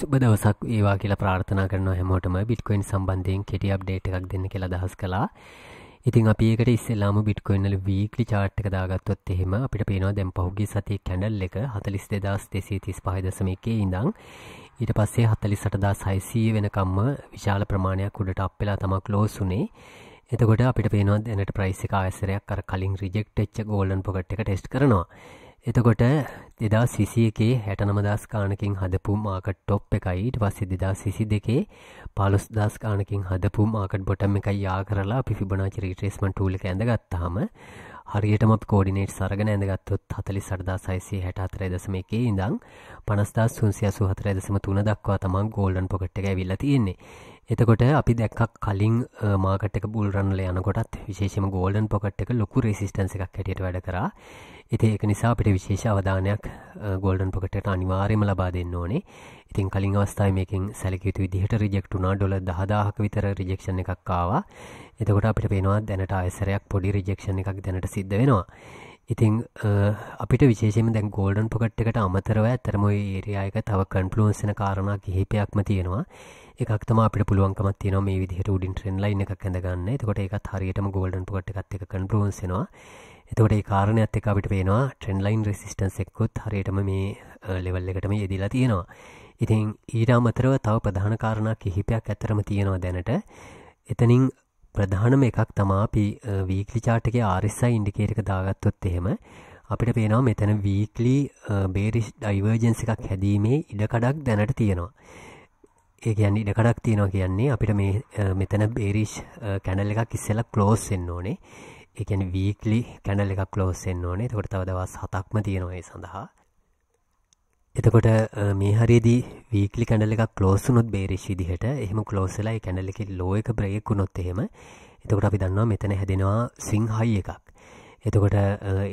සුබ දවසක් ඒවා කියලා ප්‍රාර්ථනා කරනවා හැමෝටම බිට්කොයින් සම්බන්ධයෙන් කෙටි අප්ඩේට් එකක් දෙන්න කියලා අදහස් කළා. ඉතින් අපි ඒකට ඉස්සෙල්ලාම බිට්කොයින් වල වීක්ලි chart එක දාගත්තොත් එහෙම අපිට පේනවා දැන් පහුගිය සතියේ කැන්ඩල් එක 42235.1 ඉඳන් ඊට පස්සේ 48600 වෙනකම්ම විශාල ප්‍රමාණයක් උඩට අප් වෙලා තමයි ක්ලෝස් උනේ. එතකොට අපිට පේනවා දැනට ප්‍රයිස් එක ආයසරයක් අර කලින් රිජෙක්ට් වෙච්ච ගෝල්ඩන් පොකට් එක ටෙස්ට් කරනවා. එතකොට දෙදා සිසි එකේ හැට නමදස් කානකින් හදපු මාකට් ටොප් එකයිට පස්සෙ දෙදා සිසි දෙකේ පාලොස් දස් කානකින් හදපු මාකට් බොටම් එක යා කරලා අපි ෆිබනාචි රිට්‍රේස්මන් ටූල් එක ඇඳගත්තාම හරියටම අපි කෝඩිනේට් සරගෙන ඇඳගත්තොත් 48664 දශම එකේ ඉඳන් 50184 දශම 3 දක්වා තමයි ගෝල්ඩන් පොකට් එක ඇවිල්ලා තියෙන්නේ. එතකොට අපි දැක්කක් කලින් මාකටක බුල්රන්නල යනකොටත් විශේෂම ගෝල්ඩන් පොකට් එක ලොකු රෙසිස්ටන්ස එකක් හැටියට වැඩ කරා ඉති ඒක නිසා අපිට විශේෂ අවධානයක් ගෝල්ඩන් පොකටට අනිවාර්යම ලබා දෙන්න ඕනේ ඉතින් කලින් අවස්ථාව මේකින් සැලකයුතු විදිහට රිජෙක්ටුනා ඩොල දහදාහක විතර රිජෙක්ෂණ එකක් ආවා එතකොට අපිට පේනවා දැනට අයසරයක් පොඩි රිජෙක්ෂණ එකක් දැනට සිද්ධ වෙනවා ඉතිං අපිට විශේෂම දැන් ගෝල්ඩන් පොකට් එකට අමතරව ඇතරම ඒරයායක තව කන්පලුවන්සන කාරණ කිහිපයක්ම තියෙනවා එකක් තමයි අපිට පුළුවන්කමක් තියෙනවා මේ විදිහට උඩින් ට්‍රෙන් ලයින් එකක් ඇඳගන්න. එතකොට ඒකත් හරියටම golden pucket එකත් එක්ක converge වෙනවා. එතකොට ඒ කාරණයත් එක්ක අපිට පේනවා ට්‍රෙන් ලයින් resistance එක්කුත් හරියටම මේ level එකටම යෙදিলা තියෙනවා. ඉතින් ඊට අමතරව තව ප්‍රධාන කාරණා කිහිපයක් ඇත්තරම තියෙනවා දැනට. එතනින් ප්‍රධානම එකක් තමා අපි වීක්ලි chart එකේ RSI indicator එක දාගත්තොත් එහෙම අපිට පේනවා මෙතන වීක්ලි බේරිස් ඩයිවර්ජන්ස් එකක් හැදීමේ ඉඩකඩක් දැනට තියෙනවා. ඒ කියන්නේ ඉඩ කඩක් තියෙනවා කියන්නේ අපිට මේ මෙතන බේරිෂ් කැනල් එකක් ඉස්සෙල්ලා ක්ලෝස් වෙන්න ඕනේ. ඒ කියන්නේ වීක්ලි කැනල් එකක් ක්ලෝස් වෙන්න ඕනේ. එතකොට තව දවස් 7ක්ම තියෙනවා ඒ සඳහා. එතකොට මේ හරියේදී වීක්ලි කැනල් එකක් ක්ලෝස් වුණොත් බේරිෂ් විදිහට එහෙම ක්ලෝස් වෙලා ඒ කැනල් එකේ ලෝ එක බ්‍රේක් වුණොත් එහෙම එතකොට අපි දන්නවා මෙතන හැදෙනවා ස්විං හයි එකක්. එතකොට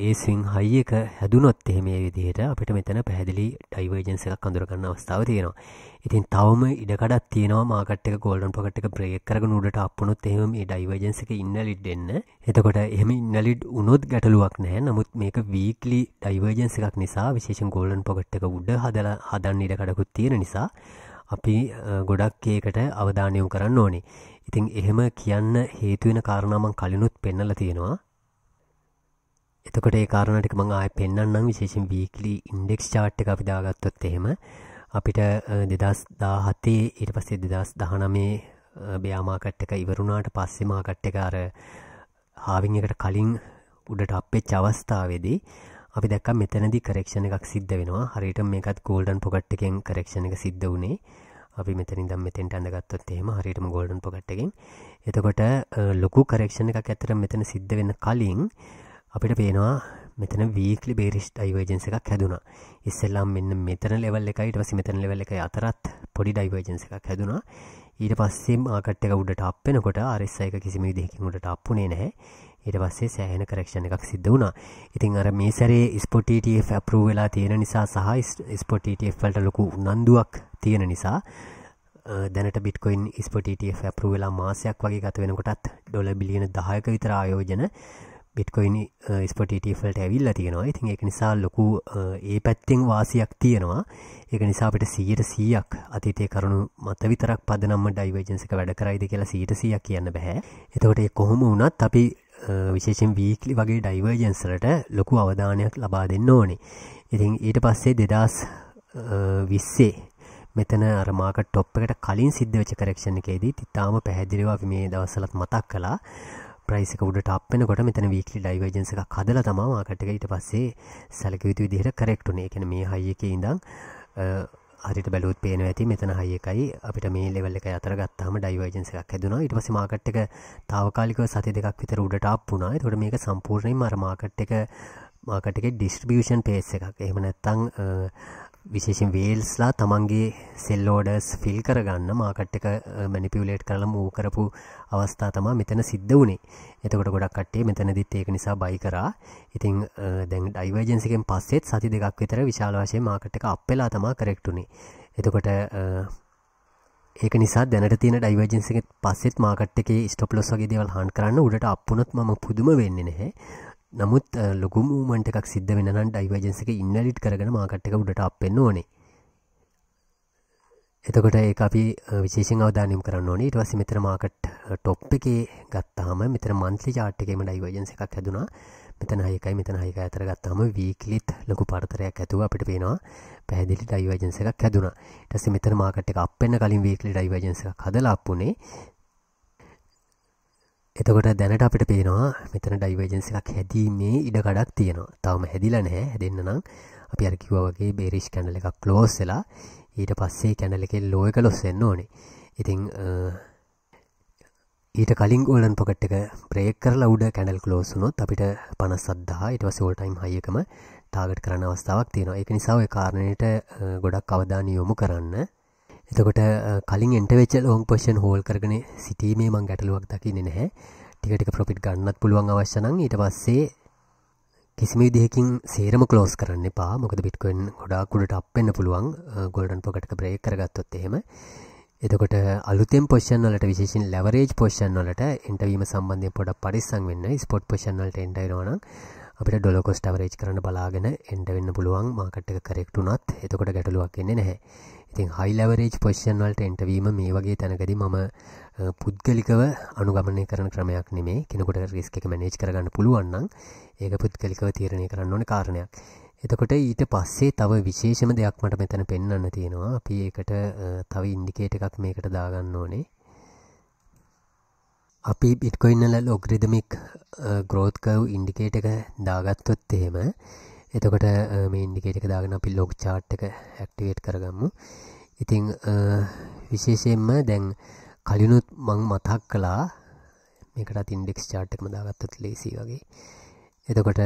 ඒ සිං හයි එක හැදුනොත් එහෙ මේ විදිහට අපිට මෙතන පැහැදිලි ඩයිවර්ජන්ස් එකක් අඳුරගන්න අවස්ථාව තියෙනවා. ඉතින් තවම ඉඩකඩක් තියෙනවා මාකට් එක ගෝල්ඩන් පොකට් එක බ්‍රේක් කරගෙන උඩට අප්පුනොත් එහෙම මේ ඩයිවර්ජන්ස් එක ඉන්නලිඩ් එන්න. එතකොට එහෙම ඉන්නලිඩ් වුණොත් ගැටලුවක් නැහැ. නමුත් මේක වීක්ලි ඩයිවර්ජන්ස් එකක් නිසා විශේෂයෙන් ගෝල්ඩන් පොකට් එක උඩ හදලා හදන්න ඉඩකඩකුත් තියෙන නිසා අපි ගොඩක් ඒකට අවධානයොම් කරන්න ඕනේ. ඉතින් එහෙම කියන්න හේතු වෙන කාරණා මම කලිනුත් පෙන්නලා තියෙනවා. එතකොට ඒ කාරණා ටික මම ආයෙ පෙන්වන්නම් විශේෂයෙන් වීක්ලි ඉන්ඩෙක්ස් chart එක අපි දාගත්තොත් එහෙම අපිට 2017 ඊට පස්සේ 2019 බෙයා මාකට් එක ඉවරුණාට පස්සේ මාකට් එක අර හාවින් එකට කලින් උඩට අප්පෙච්ච අවස්ථාවේදී අපි දැක්ක මෙතනදි කරෙක්ෂණ එකක් සිද්ධ වෙනවා හරියට මේකත් ගෝල්ඩන් පොකට් එකෙන් කරෙක්ෂණ එක සිද්ධ වුණේ අපි මෙතන ඉඳන් මෙතෙන්ට අඳගත්තොත් එහෙම හරියටම ගෝල්ඩන් පොකට් එකෙන් එතකොට ලොකු කරෙක්ෂණ එකක් ඇත්තට මෙතන සිද්ධ වෙන්න කලින් අපිට පේනවා මෙතන වීක්ලි බේරිස් ඩයිවර්ජන්ස් එකක් හැදුනා. ඉස්සෙල්ලාම මෙන්න මෙතන ලෙවල් එකයි ඊට පස්සේ මෙතන ලෙවල් එකයි අතරත් පොඩි ඩයිවර්ජන්ස් එකක් හැදුනා. ඊට පස්සේ මාකට් එක උඩට අප් වෙනකොට RSI එක කිසිම විදිහකින් උඩට අප් වුණේ නැහැ. ඊට පස්සේ සෑහෙන කරක්ෂන් එකක් සිද්ධ වුණා. ඉතින් අර මේ සැරේ ස්පොට් ETF approve වෙලා තියෙන නිසා සහ ස්පොට් ETF වලට ලොකු උනන්දුවක් තියෙන නිසා දැනට බිට්කොයින් ස්පොට් ETF approve වෙලා මාසයක් වගේ ගත වෙනකොටත් ඩොලර් බිලියන 10ක විතර ආයෝජන බිට්කොයින් ස්පොටිටල්ට ඇවිල්ල තියෙනවා ඉතින් ඒක නිසා ලොකු uh, ඒ පැත්තෙන් වාසියක් තියෙනවා ඒක නිසාපට සීයට සීයක් අතීතය කරුණු මත විතරක් පදනම්ම ඩයිවර්ජන්සික වැඩ කරයිද කියලා සීට සීයක් කියන්න බැහැ එතකොට කොහොම වුණත් අපි uh, විශේෂෙන් වීකලි වගේ ඩයිවර්ජන්සලට ලොකු අවධානයක් ලබා දෙන්න ඕනේ ඉතින් ඊට පස්සේ දෙදස් uh, විස්සේ මෙතන අරමාකට ටොප් එකට කලින් සිද්ධ වෙච්ච කරක්ෂණ එකේදී ඉතාම පැහැදිලිව අපි මේ දවස්වලත් මතක් කළා ප්‍රයිස් එක උඩට අප් වෙනකොට මෙතන වීක්ලි ලයිව් ඒජන්ස් එකක් හදලා තමයි මාකට් එක ඊට පස්සේ සැලකිය යුතු විදිහට කරෙක්ට් උනේ. ඒ කියන්නේ මේ හයි එකේ ඉඳන් හරියට බැලුවොත් පේනවා ඇති මෙතන හයි එකයි අපිට මේ ලෙවල් එක අතර ගත්තාම ඩයිවර්ජන්ස් එකක් හැදුනා. ඊට පස්සේ මාකට් එක తాවකාලිකව සති දෙකක් විතර උඩට අප් වුණා. ඒතකොට මේක සම්පූර්ණයෙන්ම අර මාකට් එක මාකට් එකේ ඩිස්ට්‍රිබියුෂන් පේස් එකක්. එහෙම නැත්නම් විශේෂෙන් වේල්ස්ලා තමන්ගේ සෙල්ලෝඩර්ස් ෆිල් කරගන්න මාකට් එක මැනිපියුලේට් කරලා මූ කරපු අවස්ථා තමයි මෙතන සිද්ධ වුණේ. එතකොට ගොඩක් කට්ටිය මෙතනදිත් ඒක නිසා බයි කරා. ඉතින් දැන් ඩයිවර්ජන්ස් එකෙන් පස්සෙත් සති දෙකක් විතර විශාල වශයෙන් මාකට් එක අප් වෙලා තමයි කරෙක්ට් උනේ. එතකොට ඒක නිසා දැනට තියෙන ඩයිවර්ජන්ස් එකෙන් පස්සෙත් මාකට් එකේ ස්ටොප් ලොස් වගේ දේවල් හාන් කරන්න උඩට අප් වුණොත් මම පුදුම වෙන්නේ නැහැ. නමුත් ලොකුම් ූමන්ට එකක් සිද්ධ වෙනන් ඩයිවජන්සක ඉන්නලිට් කරන මාකට්ක උඩට අපෙන්න්න ඕනේ එතකොට ඒ අපි විශේෂෙන් අවධානම් කරන්න ඕනේ ඉටවස මෙතර මාකට් ටොප් එකේ ගත්තාම මෙතර මන්ත්‍රි චාට්කේම ඩයිවජන්ස එකක් හැදුනා මෙතන හයකයි මෙතන හයක අතර ගත්තාම වීකලිත් ලොකු පර්තරයක් ඇතුව අපිට පේනවා පැහදිලි ඩයිවජන්ස එකක් හැදුනා ටස මෙතර මාකට් එක අපෙන්න්න කලින් වීකලි ඩයිවජන්ස එක හදලාපුනේ එතකොට දැනට අපිට පේනවා මෙතන ඩයිවර්ජන්ස් එකක් හැදීමේ ඉඩකඩක් තියෙනවා. තවම හැදිලා නැහැ. හැදෙන්න නම් අපි අර කිව්වා වගේ බේරිෂ් කැනල් එකක් ක්ලෝස් වෙලා ඊට පස්සේ කැනල් එකේ ලෝ එක ලොස් වෙන්න ඕනේ. ඉතින් ඊට කලින් ගෝලන් පොකට් එක බ්‍රේක් කරලා උඩ කැනල් ක්ලෝස් වුණොත් අපිට 57000 ඊට පස්සේ ඕල් ටයිම් හයි එකම ටාගට් කරන්න අවස්ථාවක් තියෙනවා. ඒක නිසා ওই කාරණේට ගොඩක් අවධානය යොමු කරන්න. එතකොට කලින් එන්ටවෙච්චල් ෝන් පොෂන් හෝල් කරගෙන සිටීමේ මං ගැටලුවක් දකින්න නැහැ ටිකටික ප්‍රොපිට් ගන්නත් පුළුවන් අවශ්‍යනං ඊට පස්සේ කිසිම විදිහකින් සේරම කලෝස් කරන්න එපා මොකද බිට්කොන් ගොඩා කුඩට අපෙන්න්න පුළුවන් ගොල්ඩන් පොකට බ්‍රේක් කරගත්තොත් එහෙම එතකොට අලුතෙන් පොෂන් වලට විශේෂෙන් ලවරේජ් පොෂන් වලට එන්ටවීම සම්බන්ධය පොඩක් පරිස්සං වෙන්න ස්පොට් පොෂන් වලට එන්ටයිරෝන අපිට ඩොලකොස් ටවරේජ් කරන්න බලාගෙන එන්ට වෙන්න පුළුවන් මාකට් එක කරෙක්ටුනත් එතකොට ගැටලුවක් එන්නේ නැහැ ඉතින් හයි ලැවරේජ් පොසිෂන් වලට එන්ටවීම මේ වගේ තැනකදී මම පුද්ගලිකව අනුගමනය කරන ක්‍රමයක් නෙමේ කෙනෙකුට රිස්ක් එක මැනේජ් කරගන්න පුළුවන් නම් ඒක පුද්ගලිකව තීරණය කරන්න ඕන කාරණයක්. එතකොට ඊට පස්සේ තව විශේෂම දෙයක් මට මෙතන පෙන්වන්න තියෙනවා. අපි ඒකට තව ඉන්ඩිකේට් එකක් මේකට දාගන්න ඕනේ. අපි බිට්කොයින් වල ලොගරිතමික් growth curve indicator එක දාගත්තොත් එහෙම එතකොට මේ ඉන්ඩිකේට් එක දාගෙන අපි ලොග් chart එක ඇක්ටිවේට් කරගමු. ඉතින් විශේෂයෙන්ම දැන් කලිනුත් මම මතක් කළා මේකටත් ඉන්ඩෙක්ස් chart එකම දාගත්තොත් ලේසි වගේ. එතකොට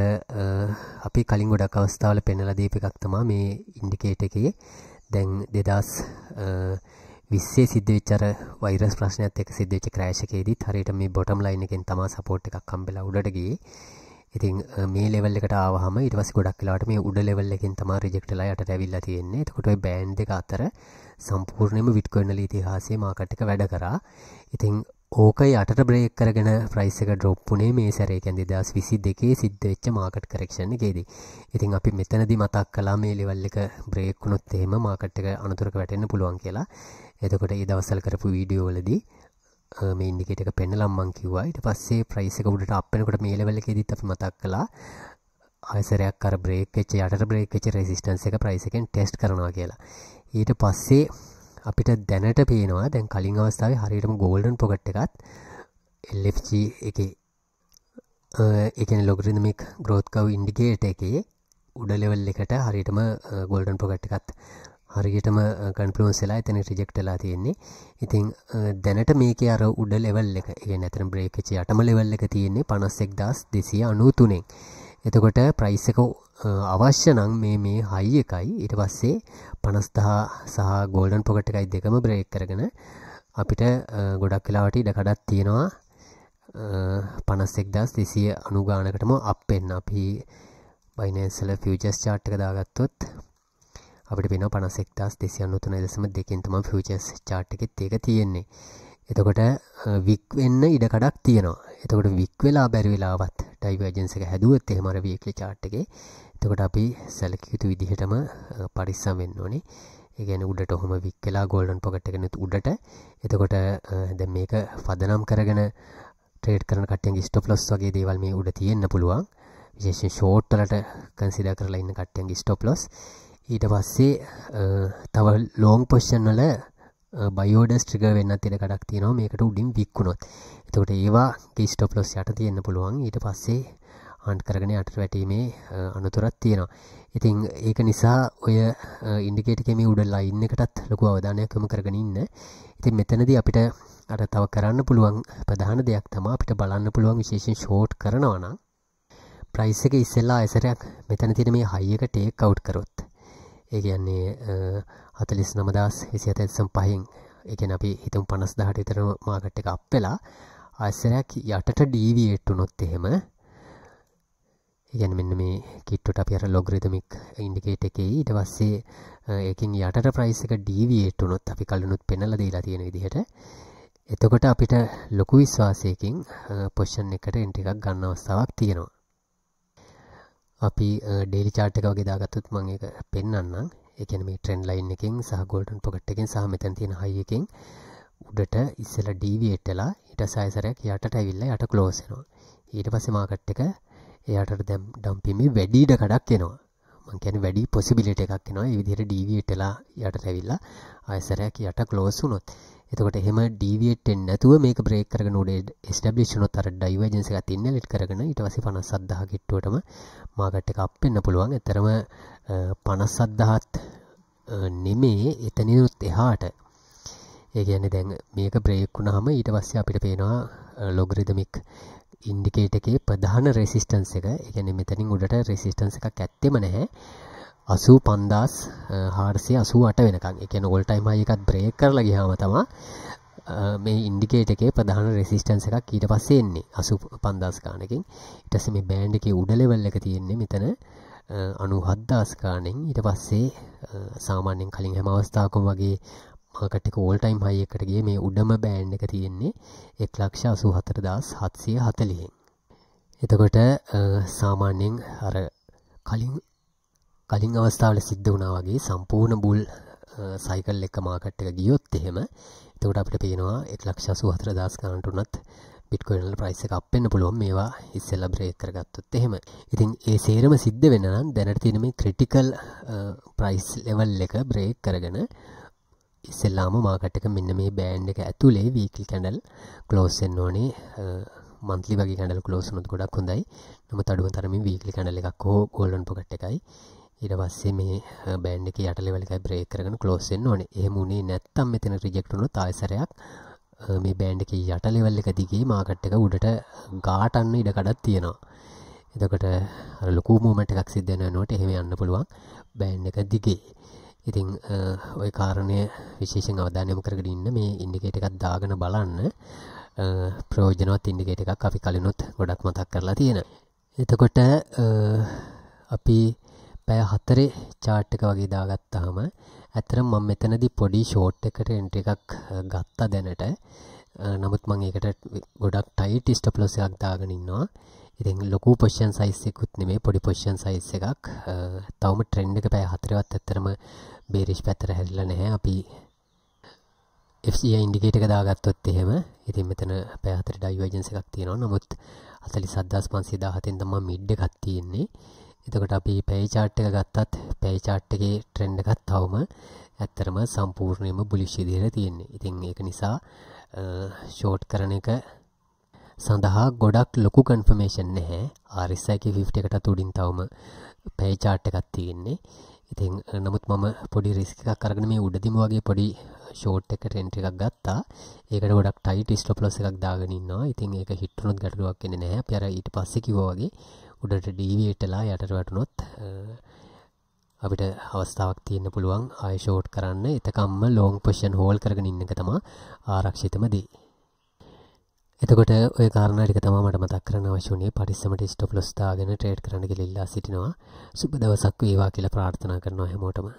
අපි කලින් ගොඩක් අවස්ථාවල පෙන්වලා දීපු එකක් තමයි මේ ඉන්ඩිකේට් එකේ දැන් 2000 විස්සේ සිද්ධ වෙච්චර වෛරස් ප්‍රශ්නයත් එක්ක සිද්ධ වෙච්ච ක්‍රෑෂ් එකේදීත් හරියට මේ බොටම් ලයින් එකෙන් තමයි සපෝට් එකක් හම්බෙලා උඩට ගියේ. ඉතින් මේ ලෙවල් එකට ආවහම ඊට පස්සේ ගොඩක් වෙලාවට මේ උඩ ලෙවල් එකෙන් තමයි රිජෙක්ට් වෙලා යටට ඇවිල්ලා තියෙන්නේ. එතකොට ওই බෑන්ඩ් දෙක අතර සම්පූර්ණයෙන්ම විට්කොයින් ඉතිහාසයේ මාකට් එක වැඩ කරා. ඉතින් ඕක යටට බ්‍රේක් කරගෙන ප්‍රයිස් එක ඩ්‍රොප් වුණේ මේ සැරේ කියන්නේ 2022 සිද්ධ වෙච්ච මාකට් කරෙක්ෂන් එකේදී. ඉතින් අපි මෙතනදී මතක් කළා මේ ලෙවල් එක බ්‍රේක් වුණොත් එහෙම මාකට් එක අනතුරක වැටෙන්න පුළුවන් කියලා. එතකොට ඒ දවස්වල කරපු වීඩියෝ වලදී මේ ඉන්ඩිකේටර් එක පෙන්නලම් මං කිව්වා. ඊට පස්සේ ප්‍රයිස් එක උඩට අප් වෙනකොට මේ ලෙවල් එකේදීත් අපි මතක් කළා ආයසරයක් අර බ්‍රේක් වෙච්ච යටට බ්‍රේක් වෙච්ච රෙසිස්ටන්ස් එක ප්‍රයිස් එකෙන් ටෙස්ට් කරනවා කියලා. ඊට පස්සේ අපිට දැනට පේනවා දැන් කලින් අවස්ථාවේ හරියටම ගෝල්ඩන් පොකට් එකත් LFG එකේ ඒ කියන්නේ logarithmic growth curve indicator එකේ උඩ ලෙවල් එකට හරියටම ගෝල්ඩන් පොකට් එකත් හරියටම කන්ෆලුවන්සලා එතන රිජෙක්ටලා තියෙන්නේ ඉතින් දැනට මේක අර උඩ ලෙවල් එක ගැන ඇතරම් බ්‍රේකචි අටම ලෙවල් එක තියෙන්නේ පනස්සෙක් දස් දෙසිය අනූතුනෙන් එතකොට ප්‍රයිස් එක අවශ්‍ය නම් මේ මේ හයි එකයි ඊට පස්සේ පනස්දා සහ ගෝල්ඩන් පොකට් එකයි දෙකම බ්‍රේක් කරගෙන අපිට ගොඩක් කලාවට ඉඩ කඩක් තියෙනවා පනස්සෙක් දස් දෙසිය අනුගානකටම අපෙන් අපි බයිනන්සල ෆියජස් චාට්ක දාගත්තොත් අපිට පේනවා 51293.2 කින් තමයි ෆියුචර්ස් chart එකෙත් ඒක තියෙන්නේ. එතකොට වික් වෙන්න ඉඩ කඩක් තියෙනවා. එතකොට වික් වෙලා බැරි වෙලාවත් ඩයිවර්ජන්ස් එක හැදුවොත් එහෙම අර වීක්ලි chart එකේ. එතකොට අපි සැලකිය යුතු විදිහටම පරිස්සම් වෙන්න ඕනේ. ඒ කියන්නේ උඩට ඔහොම වික් වෙලා golden pocket එක නෙතු උඩට. එතකොට දැන් මේක පදනම් කරගෙන ට්‍රේඩ් කරන කට්ටියන්ගේ ස්ටොප් ලොස් වගේ දේවල් මේ උඩ තියෙන්න පුළුවන්. විශේෂයෙන් ෂෝට් වලට කන්සිඩර් කරලා ඉන්න කට්ටියන්ගේ ස්ටොප් ලොස් ඊට පස්සේ තව ලෝන් පොෂ්ෂන් වල බයෝඩස් ට්‍රිග වෙන්න තිර කඩක් තියෙනවා මේකට උඩින් වික්කුණොත් එතකොට ඒවා ස්ටොප් ලොස් යට තියෙන්න පුළුවන් ඊට පස්සේ අන්ට් කරගෙන යටට වැටීමේ අනතුරක් තියෙනවා ඉතින් ඒක නිසා ඔය ඉන්ඩිකේට කෙමේ උඩ ලයින් එකටත් ලොකු අවධානයක් යොමු කරගෙන ඉන්න ඉතින් මෙතනදී අපිට අර තව කරන්න පුළුවන් ප්‍රධාන දෙයක් තමයි අපිට බලන්න පුළුවන් විශේෂයෙන් ෂෝට් කරනවා නම් ප්‍රයිස් එක ඉස්සෙල්ලා ඇසරයක් මෙතන තියෙන මේ හයි එක ටේක් අවුට් කරොත් ඒ කියන්නේ හතලිස් නමදස් හිසි අතැත්සම් පහින් එකන අපි හිතුම් පනස් දහට විතරම මාගට් එක අප්වෙලා අස්සරයක් යටට ඩීවට්ටු නොත් එහෙම ඉගැන මෙන්න මේ කිට්ටුට අප අර ලොග්‍රතමික් ඉන්ඩිකේට එකේ ඉට වස්සේ ඒකින් යටට ප්‍රයිසික ඩීවට්ටු නොත් අපි කලනුත් පෙනල දීලා තියෙන විදිහට එතකොට අපිට ලොකු විශ්වාසයකින් පොෂ්ෂන් එකට එන්ට එකක් ගන්න අවස්ථාවක් තියෙනවා අපි ඩේලි chart එක වගේ දාගත්තොත් මම ඒක පෙන්වන්නම්. ඒ කියන්නේ මේ trend line එකෙන් සහ golden pocket එකෙන් සහ මෙතන තියෙන high එකෙන් උඩට ඉස්සෙල්ලා deviate වෙලා ඊට සායසරයක් යටට ඇවිල්ලා යට close වෙනවා. ඊට පස්සේ market එක එයාට දැන් dumping මේ වැඩි ඉඩ කඩක් එනවා. මංකැන වැඩි පොසිබිලිට එකක් නවා විදිහට ඩීවියටලා යට රැවිල්ලා අයසරයක් යට කලෝස් වුනොත් එතකොට එහෙම ඩීවියට් වෙන්නේ නැතුව මේක බ්‍රේක් කරගෙන උඩ එස්ටැබ්ලිෂ් වුණොත් අර ඩයිවර්ජන්ස් එකක් තින්න ලිට් කරගෙන ඊට පස්සේ 57000 කිට්ටුවටම මාකට් එක අප් වෙන්න පුළුවන්. ඇත්තරම 57000ත් නෙමේ එතනිනුත් එහාට. ඒ කියන්නේ දැන් මේක බ්‍රේක් වුණාම ඊට පස්සේ අපිට පේනවා ලොගරිතමික් ඉන්ඩිකේට එකේ ප්‍රධාන රෙසිස්ටන්ස් එක එකන මෙතනින් උඩට රෙසිස්ටන්ස් එකක් ඇත්තෙම නැහැ අසූ පන්දස් හාර්සිය අසූ අට වෙනකං එකන ඔල්ටයිම එකත් බ්‍රේක් කරලා ගිහාම තමා මේ ඉන්ඩිකේට එකේ ප්‍රධාන රෙසිස්ටන්ස එකක් ඊට පස්සෙන්නේ අසු පන්දස්කානකින් ඉටස මේ බෑන්ඩ එකේ උඩලෙවල් එක තියෙන්නේ මෙතන අනු හද්දාස්කානෙන් ඊට පස්සේ සාමාන්‍යෙන් කලින් හැම අවස්ථාකම වගේ මාකට් එක ඕල් ටයිම් හයි එකට ගියේ මේ උඩම බෑන්ඩ් එක තියෙන්නේ 184740න්. එතකොට සාමාන්‍යයෙන් අර කලින් කලින් අවස්ථාවල සිද්ධ වුණා වගේ සම්පූර්ණ බුල් සයිකල් එක මාකට් එක ගියොත් එහෙම එතකොට අපිට පේනවා 184000 ගණන්ට උනත් බිට්කොයිනල් ප්‍රයිස් එක අප් වෙන්න පුළුවන් මේවා ඉස්සෙල්ලා බ්‍රේක් කරගත්තොත් එහෙම. ඉතින් ඒ සේරම සිද්ධ වෙන්න නම් දැනට තියෙන මේ ක්‍රිටිකල් ප්‍රයිස් ලෙවල් එක බ්‍රේක් කරගෙන ඉස්සෙල්ලාම මාකට් එක මෙන්න මේ බෑන්ඩ් එක ඇතුලේ වීක්ලි කැඩල් ක්ලෝස් වෙන්න ඕනේ මන්ත්ලි වගේ කැඩල් ක්ලෝස් වුණොත් ගොඩක් හොඳයි. නමුත් අඩුම තරමින් වීක්ලි කැඩල් එකක් හෝ ගෝල්ඩන් පොකට් එකයි ඊට පස්සේ මේ බෑන්ඩ් එකේ යට ලෙවල් එකයි බ්‍රේක් කරගෙන ක්ලෝස් වෙන්න ඕනේ. එහෙම උනේ නැත්තම් මෙතන රිජෙක්ට් වුණොත් ආයෙ සැරයක් මේ බෑන්ඩ් එකේ යට ලෙවල් එක දිගේ මාකට් එක උඩට ගාටන්න ඉඩ කඩක් තියෙනවා. එතකොට අර ලොකු මූමන්ට් එකක් සිද්ධ වෙනකොට එහෙම යන්න පුළුවන් බෑන්ඩ් එක දිගේ. ඉතින් ওই කාරණය විශේෂයෙන් අවධානය යොමු කරගෙන ඉන්න මේ ඉන්ඩිකේටර් එකක් දාගෙන බලන්න ප්‍රයෝජනවත් ඉන්ඩිකේටර් එකක් අපි කලිනුත් ගොඩක් මතක් කරලා තියෙනවා. එතකොට අපි පැය 4 chart එක වගේ දාගත්තාම ඇත්තටම මම මෙතනදී පොඩි ෂෝට් එකට entry එකක් ගත්තා දැනට. නමුත් මම ඒකට ගොඩක් tight stop loss එකක් දාගෙන ඉන්නවා. ඉතින් ලොකු පොෂන් සයිස්සෙකුත් නෙමේ පොඩි පොෂන් සයිස් එකක් තවම ට්‍රෙන්ඩ් එක පැය හතරවත් ඇත්තරම බේරිෂ් පැත්තට හැරිලා නැහැ අපි FCI ඉන්ඩිකේටර් එක දාගත්තොත් එහෙම ඉතින් මෙතන පැය හතර ඩයිවර්ජන්ස් එකක් තියෙනවා නමුත් 47517 න් තමයි මිඩ් එකක් තියෙන්නේ එතකොට අපි පැය chart එක ගත්තත් පැය chart එකේ ට්‍රෙන්ඩ් එකත් තවම ඇත්තරම සම්පූර්ණයෙන්ම බුලිෂ් විදිහට තියෙන්නේ ඉතින් ඒක නිසා ෂෝට් කරන එක සඳහා ගොඩක් ලොකු කන්ෆර්මේෂන් නැහැ ආරිස්සයික 50 එකටත් උඩින් තවම පැය chart එකක් තියෙන්නේ. ඉතින් නමුත් මම පොඩි රිස්ක් එකක් අරගෙන මේ උඩදිම වගේ පොඩි ෂෝට් එක ට්‍රෙන්ඩ් එකක් ගත්තා. ඒකට ගොඩක් ටයිට් ස්ටොප් ලොස් එකක් දාගෙන ඉන්නවා. ඉතින් ඒක හිට වුණොත් ගැටලුවක් එන්නේ නැහැ. අපි අර ඊට පස්සේ කිව්වා වගේ උඩට ඩීවියේට් වෙලා යටට වැටුනොත් අපිට අවස්ථාවක් තියෙන්න පුළුවන් ආයෙ ෂෝට් කරන්න. එතකම්ම ලො ง පොසිෂන් හෝල්ඩ් කරගෙන ඉන්න එක තමයි ආරක්ෂිතම දේ. එතකොට ඔය කාරණා ටික තමයි මට මතක් කරන්න අවශ්‍ය වුණේ පරිස්සමට ස්ටොප් ලොස් දාගෙන ට්‍රේඩ් කරන්න කියලා ඉල්ලා සිටිනවා. සුබ දවසක් වේවා කියලා ප්‍රාර්ථනා කරනවා හැමෝටම.